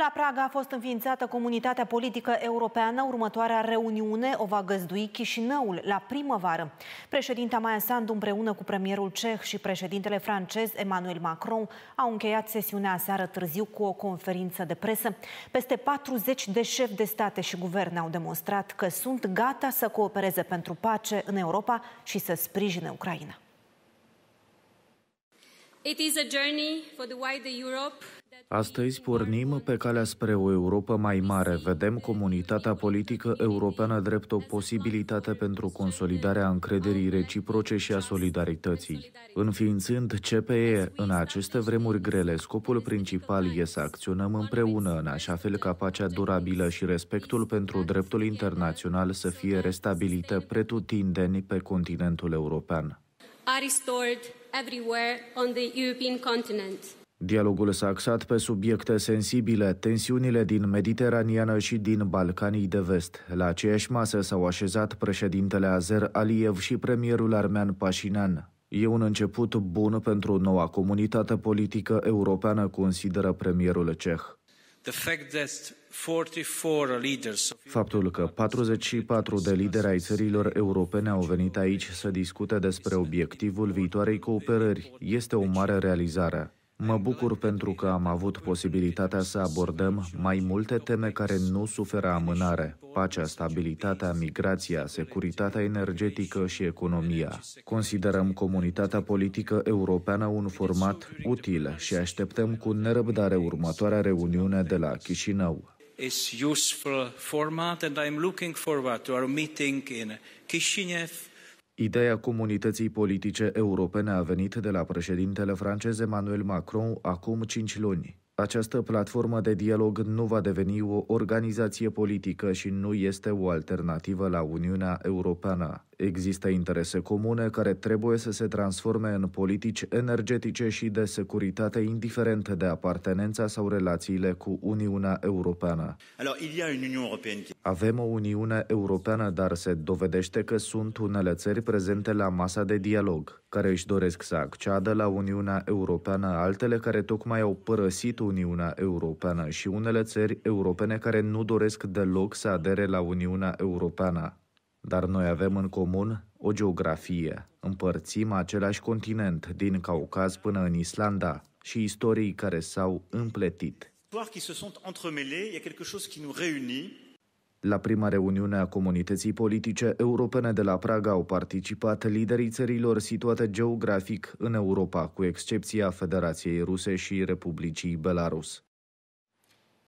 La Praga a fost înființată comunitatea politică europeană. Următoarea reuniune o va găzdui Chișinăul la primăvară. Președinta Maia Sandu împreună cu premierul ceh și președintele francez Emmanuel Macron au încheiat sesiunea seară târziu cu o conferință de presă. Peste 40 de șefi de state și guverne au demonstrat că sunt gata să coopereze pentru pace în Europa și să sprijine Ucraina. It is a journey for the wider Europe Astăzi pornim pe calea spre o Europa mai mare. Vedem comunitatea politică europeană drept o posibilitate pentru consolidarea încrederii reciproce și a solidarității. Înființând CPE în aceste vremuri grele, scopul principal e să acționăm împreună, în așa fel ca pacea durabilă și respectul pentru dreptul internațional să fie restabilită pretutindeni pe continentul european. Are restored everywhere on the European continent. Dialogul s-a axat pe subiecte sensibile, tensiunile din Mediteraneană și din Balcanii de Vest. La aceeași masă s-au așezat președintele Azer Aliyev și premierul armean Pașinan. E un început bun pentru noua comunitate politică europeană, consideră premierul ceh. Faptul că 44 de lideri ai țărilor europene au venit aici să discute despre obiectivul viitoarei cooperări este o mare realizare. Mă bucur pentru că am avut posibilitatea să abordăm mai multe teme care nu suferă amânare. Pacea, stabilitatea, migrația, securitatea energetică și economia. Considerăm comunitatea politică europeană un format util și așteptăm cu nerăbdare următoarea reuniune de la Chișinău. It's useful format and I'm looking forward to our meeting in Ideea comunității politice europene a venit de la președintele francez Emmanuel Macron acum cinci luni. Această platformă de dialog nu va deveni o organizație politică și nu este o alternativă la Uniunea Europeană. Există interese comune care trebuie să se transforme în politici energetice și de securitate indiferent de apartenența sau relațiile cu Uniunea Europeană. Avem o Uniune Europeană, dar se dovedește că sunt unele țări prezente la masa de dialog, care își doresc să acceadă la Uniunea Europeană, altele care tocmai au părăsit Uniunea Europeană și unele țări europene care nu doresc deloc să adere la Uniunea Europeană dar noi avem în comun o geografie. Împărțim același continent din Caucaz până în Islanda și istorii care s-au împletit. La prima reuniune a comunității politice europene de la Praga au participat liderii țărilor situate geografic în Europa, cu excepția Federației Ruse și Republicii Belarus.